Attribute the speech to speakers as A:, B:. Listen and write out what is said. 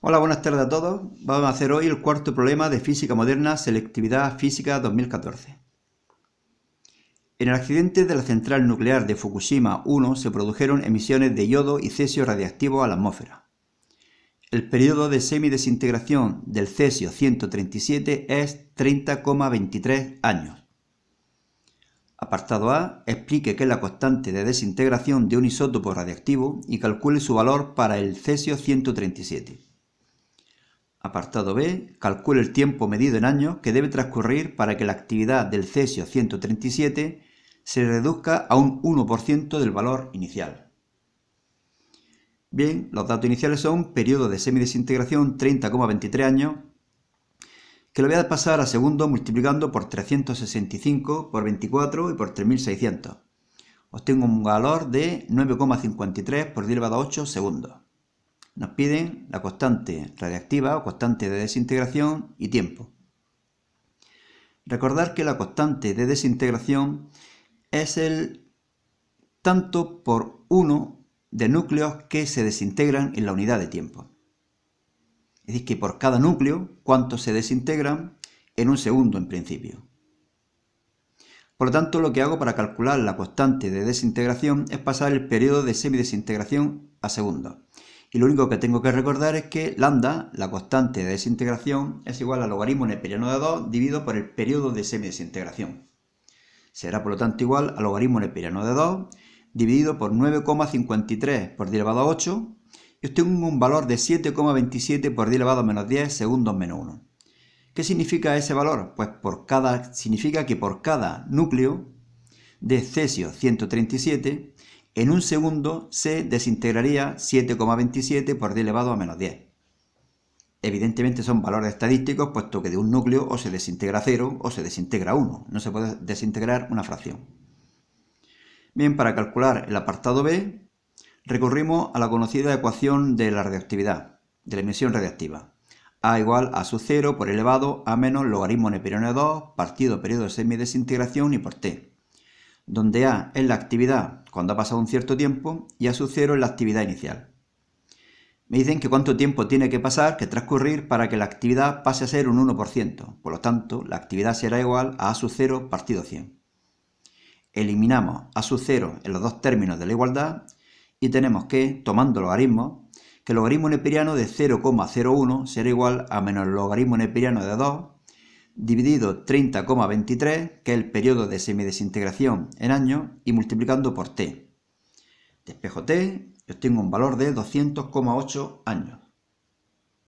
A: Hola, buenas tardes a todos. Vamos a hacer hoy el cuarto problema de física moderna, selectividad física 2014. En el accidente de la central nuclear de Fukushima 1 se produjeron emisiones de yodo y cesio radiactivo a la atmósfera. El periodo de semidesintegración del cesio 137 es 30,23 años. Apartado A, explique qué es la constante de desintegración de un isótopo radiactivo y calcule su valor para el cesio 137. Apartado B. Calcule el tiempo medido en años que debe transcurrir para que la actividad del cesio 137 se reduzca a un 1% del valor inicial. Bien, los datos iniciales son periodo de semidesintegración 30,23 años, que lo voy a pasar a segundos multiplicando por 365, por 24 y por 3600. Obtengo un valor de 9,53 por 10 elevado a 8 segundos. Nos piden la constante radiactiva o constante de desintegración y tiempo. Recordar que la constante de desintegración es el tanto por uno de núcleos que se desintegran en la unidad de tiempo. Es decir, que por cada núcleo, cuántos se desintegran en un segundo en principio. Por lo tanto, lo que hago para calcular la constante de desintegración es pasar el periodo de semidesintegración a segundos. Y lo único que tengo que recordar es que lambda, la constante de desintegración, es igual al logaritmo neperiano de 2 dividido por el periodo de semidesintegración. Será por lo tanto igual al logaritmo neperiano de 2 dividido por 9,53 por 10 elevado a 8 y obtengo un valor de 7,27 por 10 elevado a menos 10 segundos menos 1. ¿Qué significa ese valor? Pues por cada, significa que por cada núcleo de cesio 137 en un segundo se desintegraría 7,27 por 10 elevado a menos 10. Evidentemente son valores estadísticos, puesto que de un núcleo o se desintegra 0 o se desintegra 1. No se puede desintegrar una fracción. Bien, para calcular el apartado B, recurrimos a la conocida ecuación de la radioactividad, de la emisión radiactiva. A igual a sub 0 por elevado a menos logaritmo neperiano 2 e partido periodo de semidesintegración y por T donde A es la actividad cuando ha pasado un cierto tiempo y A sub 0 es la actividad inicial. Me dicen que cuánto tiempo tiene que pasar, que transcurrir, para que la actividad pase a ser un 1%. Por lo tanto, la actividad será igual a A sub 0 partido 100. Eliminamos A sub 0 en los dos términos de la igualdad y tenemos que, tomando logaritmos, que el logaritmo neperiano de 0,01 será igual a menos el logaritmo neperiano de 2 dividido 30,23, que es el periodo de semidesintegración en años, y multiplicando por t. Despejo t y obtengo un valor de 200,8 años.